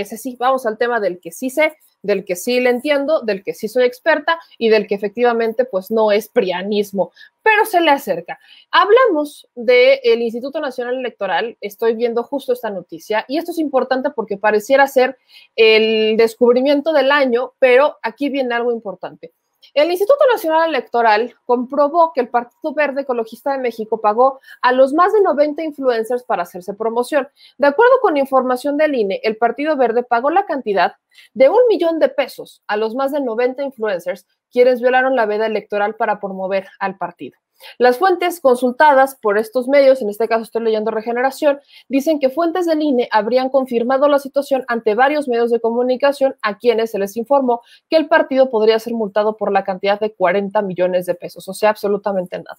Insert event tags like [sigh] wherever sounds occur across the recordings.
Ese sí, vamos al tema del que sí sé, del que sí le entiendo, del que sí soy experta y del que efectivamente pues no es prianismo, pero se le acerca. Hablamos del Instituto Nacional Electoral, estoy viendo justo esta noticia y esto es importante porque pareciera ser el descubrimiento del año, pero aquí viene algo importante. El Instituto Nacional Electoral comprobó que el Partido Verde Ecologista de México pagó a los más de 90 influencers para hacerse promoción. De acuerdo con información del INE, el Partido Verde pagó la cantidad de un millón de pesos a los más de 90 influencers quienes violaron la veda electoral para promover al partido. Las fuentes consultadas por estos medios, en este caso estoy leyendo Regeneración, dicen que fuentes del INE habrían confirmado la situación ante varios medios de comunicación a quienes se les informó que el partido podría ser multado por la cantidad de 40 millones de pesos, o sea, absolutamente nada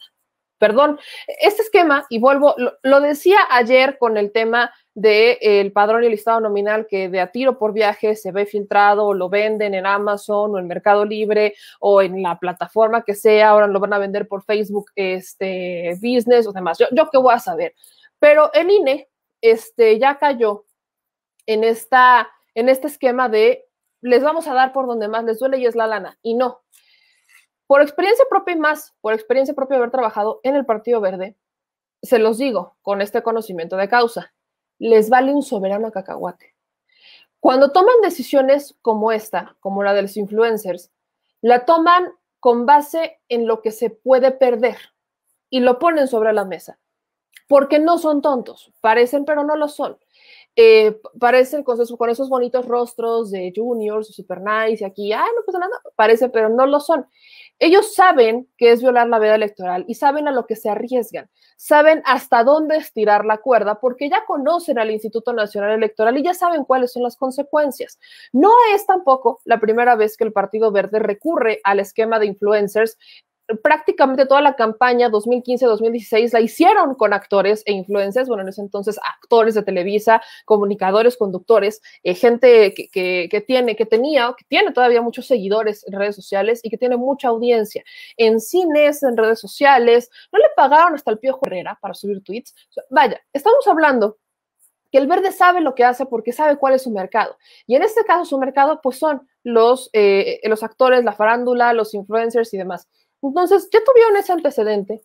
perdón, este esquema, y vuelvo, lo, decía ayer con el tema del el padrón y el listado nominal que de a tiro por viaje se ve filtrado, lo venden en Amazon o en Mercado Libre o en la plataforma que sea, ahora lo van a vender por Facebook este, Business o demás. Yo, yo qué voy a saber. Pero el INE este, ya cayó en, esta, en este esquema de les vamos a dar por donde más les duele y es la lana. Y no, por experiencia propia y más, por experiencia propia de haber trabajado en el Partido Verde, se los digo con este conocimiento de causa, les vale un soberano cacahuate. Cuando toman decisiones como esta, como la de los influencers, la toman con base en lo que se puede perder y lo ponen sobre la mesa, porque no son tontos, parecen pero no lo son. Eh, parecen con esos, con esos, bonitos rostros de juniors, super nice, y aquí, ah, no pasa nada, parecen, pero no lo son. Ellos saben que es violar la veda electoral y saben a lo que se arriesgan, saben hasta dónde estirar la cuerda porque ya conocen al Instituto Nacional Electoral y ya saben cuáles son las consecuencias. No es tampoco la primera vez que el Partido Verde recurre al esquema de influencers prácticamente toda la campaña 2015-2016 la hicieron con actores e influencers, bueno, en ese entonces actores de Televisa, comunicadores, conductores, eh, gente que, que, que, tiene, que tenía, que tiene todavía muchos seguidores en redes sociales y que tiene mucha audiencia. En cines, en redes sociales, no le pagaron hasta el Pío Herrera para subir tweets. vaya, estamos hablando que el verde sabe lo que hace porque sabe cuál es su mercado. Y en este caso su mercado pues son los, eh, los actores, la farándula, los influencers y demás. Entonces, ya tuvieron ese antecedente,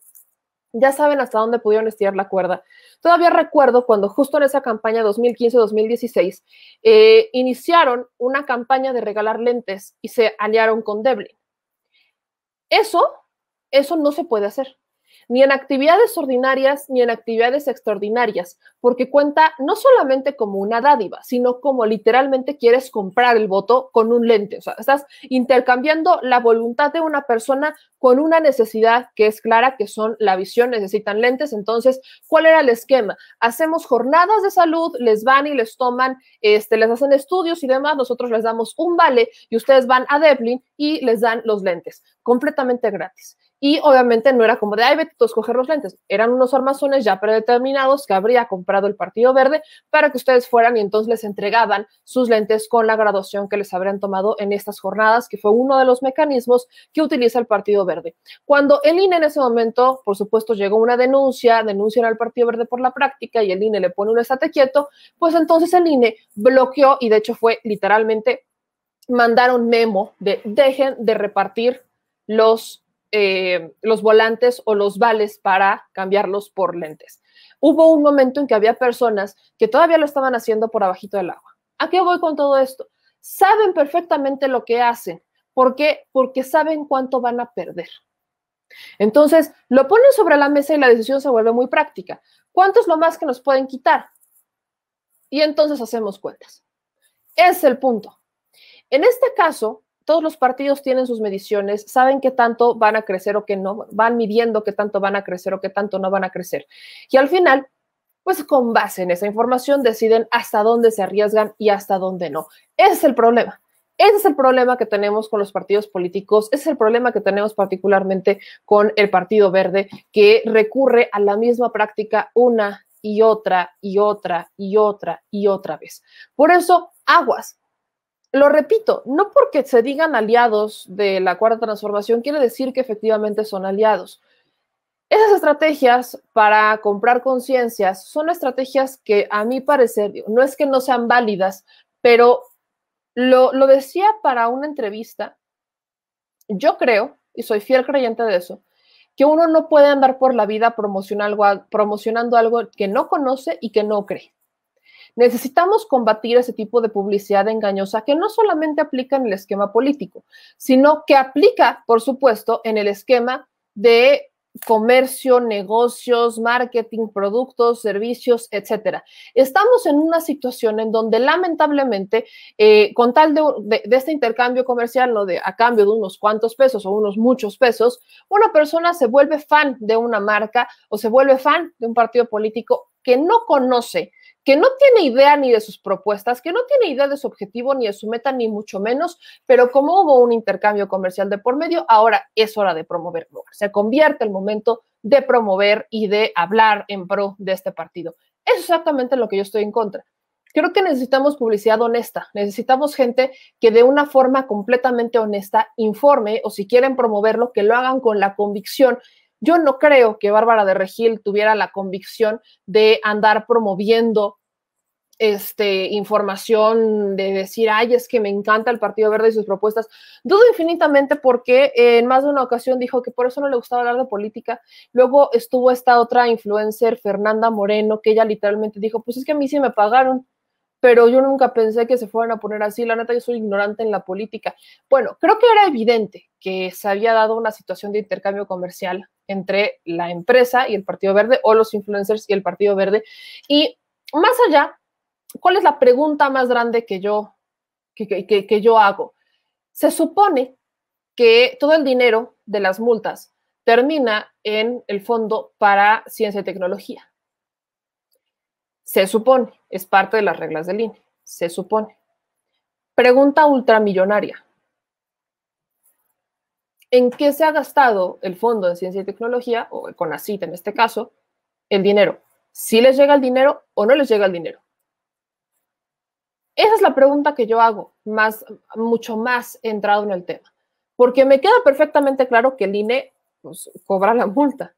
ya saben hasta dónde pudieron estirar la cuerda. Todavía recuerdo cuando justo en esa campaña 2015-2016 eh, iniciaron una campaña de regalar lentes y se aliaron con Deblin. Eso, eso no se puede hacer ni en actividades ordinarias ni en actividades extraordinarias, porque cuenta no solamente como una dádiva, sino como literalmente quieres comprar el voto con un lente. O sea, estás intercambiando la voluntad de una persona con una necesidad que es clara, que son la visión, necesitan lentes. Entonces, ¿cuál era el esquema? Hacemos jornadas de salud, les van y les toman, este, les hacen estudios y demás, nosotros les damos un vale y ustedes van a Deplin y les dan los lentes, completamente gratis. Y obviamente no era como de, ay, vete a escoger los lentes. Eran unos armazones ya predeterminados que habría comprado el Partido Verde para que ustedes fueran y entonces les entregaban sus lentes con la graduación que les habrían tomado en estas jornadas, que fue uno de los mecanismos que utiliza el Partido Verde. Cuando el INE en ese momento, por supuesto, llegó una denuncia, denuncian al Partido Verde por la práctica y el INE le pone un estate quieto, pues entonces el INE bloqueó y de hecho fue literalmente mandaron memo de dejen de repartir los eh, los volantes o los vales para cambiarlos por lentes. Hubo un momento en que había personas que todavía lo estaban haciendo por abajito del agua. ¿A qué voy con todo esto? Saben perfectamente lo que hacen. ¿Por Porque saben cuánto van a perder. Entonces, lo ponen sobre la mesa y la decisión se vuelve muy práctica. ¿Cuánto es lo más que nos pueden quitar? Y entonces hacemos cuentas. Es el punto. En este caso, todos los partidos tienen sus mediciones, saben qué tanto van a crecer o qué no, van midiendo qué tanto van a crecer o qué tanto no van a crecer. Y al final, pues con base en esa información deciden hasta dónde se arriesgan y hasta dónde no. Ese es el problema. Ese es el problema que tenemos con los partidos políticos, ese es el problema que tenemos particularmente con el Partido Verde, que recurre a la misma práctica una y otra y otra y otra y otra vez. Por eso, aguas, lo repito, no porque se digan aliados de la cuarta transformación quiere decir que efectivamente son aliados. Esas estrategias para comprar conciencias son estrategias que a mi parecer, no es que no sean válidas, pero lo, lo decía para una entrevista, yo creo, y soy fiel creyente de eso, que uno no puede andar por la vida promocionando algo que no conoce y que no cree. Necesitamos combatir ese tipo de publicidad engañosa que no solamente aplica en el esquema político, sino que aplica, por supuesto, en el esquema de comercio, negocios, marketing, productos, servicios, etcétera. Estamos en una situación en donde lamentablemente, eh, con tal de, este intercambio comercial, lo de a cambio de unos cuantos pesos o unos muchos pesos, una persona se vuelve fan de una marca o se vuelve fan de un partido político que no conoce que no tiene idea ni de sus propuestas, que no tiene idea de su objetivo, ni de su meta, ni mucho menos, pero como hubo un intercambio comercial de por medio, ahora es hora de promover. Se convierte el momento de promover y de hablar en pro de este partido. Es exactamente lo que yo estoy en contra. Creo que necesitamos publicidad honesta, necesitamos gente que de una forma completamente honesta informe o si quieren promoverlo, que lo hagan con la convicción yo no creo que Bárbara de Regil tuviera la convicción de andar promoviendo este, información de decir, ay, es que me encanta el Partido Verde y sus propuestas. Dudo infinitamente porque en más de una ocasión dijo que por eso no le gustaba hablar de política. Luego estuvo esta otra influencer, Fernanda Moreno, que ella literalmente dijo, pues es que a mí sí me pagaron, pero yo nunca pensé que se fueran a poner así. La neta, yo soy ignorante en la política. Bueno, creo que era evidente que se había dado una situación de intercambio comercial entre la empresa y el Partido Verde o los influencers y el Partido Verde. Y más allá, ¿cuál es la pregunta más grande que yo, que yo hago? Se supone que todo el dinero de las multas termina en el Fondo para Ciencia y Tecnología. Se supone, es parte de las reglas del INE, se supone. Pregunta ultramillonaria en qué se ha gastado el Fondo de Ciencia y Tecnología, o la CITA en este caso, el dinero. ¿Si les llega el dinero o no les llega el dinero? Esa es la pregunta que yo hago, más, mucho más entrado en el tema. Porque me queda perfectamente claro que el INE pues, cobra la multa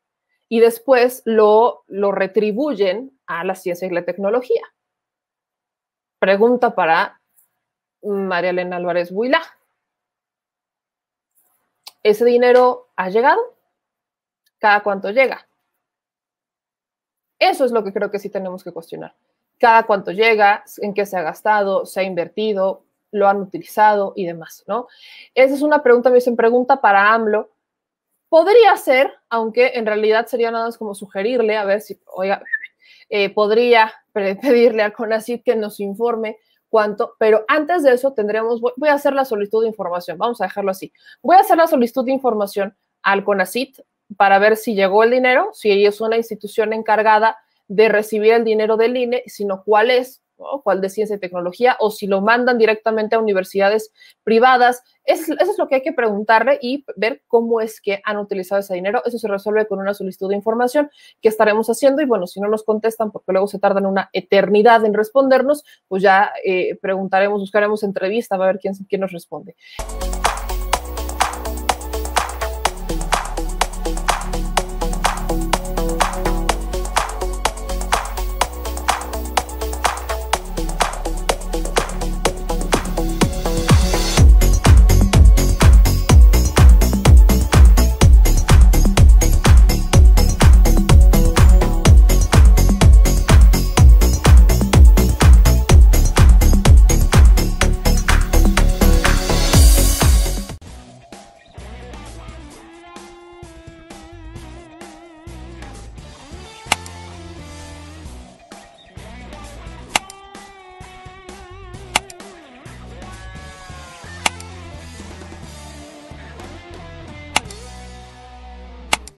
y después lo, lo retribuyen a la ciencia y la tecnología. Pregunta para María Elena Álvarez Buila. ¿Ese dinero ha llegado? ¿Cada cuánto llega? Eso es lo que creo que sí tenemos que cuestionar. Cada cuánto llega, en qué se ha gastado, se ha invertido, lo han utilizado y demás, ¿no? Esa es una pregunta, me dicen, pregunta para AMLO. Podría ser, aunque en realidad sería nada más como sugerirle, a ver si, oiga, eh, podría [laughs] pedirle a CONACYT que nos informe cuánto, pero antes de eso tendremos, voy a hacer la solicitud de información, vamos a dejarlo así. Voy a hacer la solicitud de información al CONACIT para ver si llegó el dinero, si ella es una institución encargada de recibir el dinero del INE, sino cuál es, cuál de ciencia y tecnología, o si lo mandan directamente a universidades privadas. eso es lo que hay que preguntarle y ver cómo es que han utilizado ese dinero. Eso se resuelve con una solicitud de información que estaremos haciendo y bueno, si no nos contestan, porque luego se tardan una eternidad en respondernos, pues ya eh, preguntaremos, buscaremos entrevista, va a ver quién nos responde.